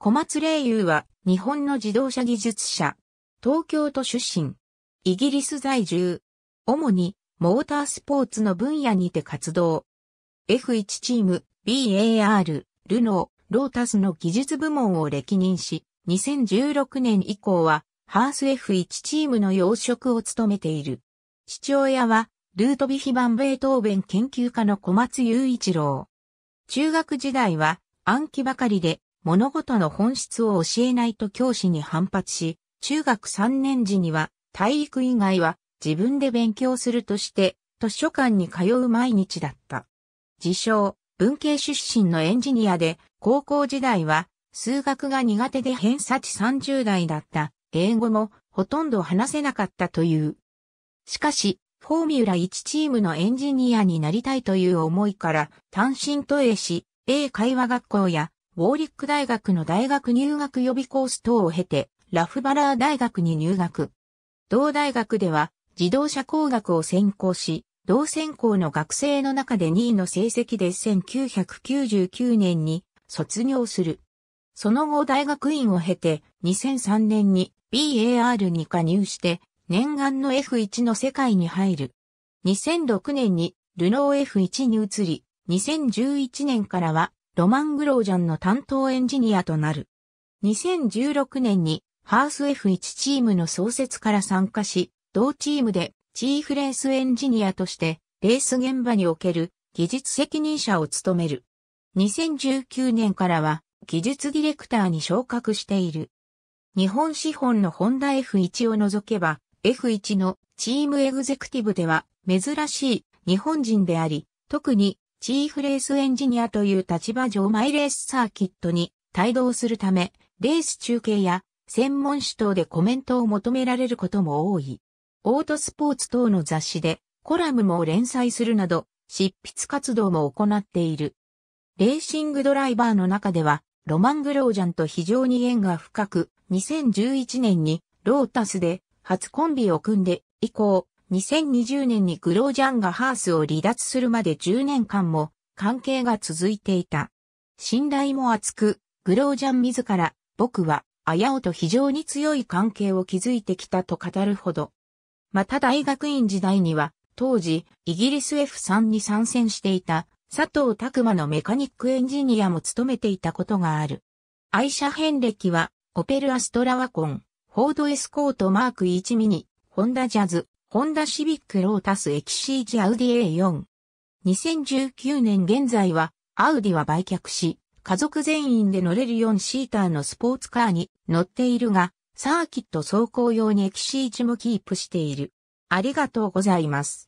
小松霊友は日本の自動車技術者。東京都出身。イギリス在住。主にモータースポーツの分野にて活動。F1 チーム、BAR、ルノー、ロータスの技術部門を歴任し、2016年以降はハース F1 チームの養殖を務めている。父親はルートビヒバンベートーベン研究家の小松雄一郎。中学時代は暗記ばかりで物事の本質を教えないと教師に反発し、中学3年時には体育以外は自分で勉強するとして図書館に通う毎日だった。自称、文系出身のエンジニアで、高校時代は数学が苦手で偏差値30代だった英語もほとんど話せなかったという。しかし、フォーミュラ1チームのエンジニアになりたいという思いから単身渡英し、英会話学校やウォーリック大学の大学入学予備コース等を経て、ラフバラー大学に入学。同大学では、自動車工学を専攻し、同専攻の学生の中で2位の成績で1999年に卒業する。その後大学院を経て2003年に BAR に加入して念願の F1 の世界に入る。2006年にルノー F1 に移り、2011年からはロマン・グロージャンの担当エンジニアとなる。2016年にハース F1 チームの創設から参加し、同チームでチーフレースエンジニアとしてレース現場における技術責任者を務める。2019年からは技術ディレクターに昇格している。日本資本のホンダ F1 を除けば F1 のチームエグゼクティブでは珍しい日本人であり、特にチーフレースエンジニアという立場上マイレースサーキットに帯同するため、レース中継や専門誌等でコメントを求められることも多い。オートスポーツ等の雑誌でコラムも連載するなど、執筆活動も行っている。レーシングドライバーの中では、ロマン・グロージャンと非常に縁が深く、2011年にロータスで初コンビを組んで以降、2020年にグロージャンがハースを離脱するまで10年間も関係が続いていた。信頼も厚く、グロージャン自ら、僕は、あやおと非常に強い関係を築いてきたと語るほど。また大学院時代には、当時、イギリス F3 に参戦していた、佐藤拓馬のメカニックエンジニアも務めていたことがある。愛車遍歴は、オペルアストラワコン、フォードエスコートマーク1ミニ、ホンダジャズ、ホンダシビックロータスエキシージアウディ A4。2019年現在は、アウディは売却し、家族全員で乗れる4シーターのスポーツカーに乗っているが、サーキット走行用にエキシージもキープしている。ありがとうございます。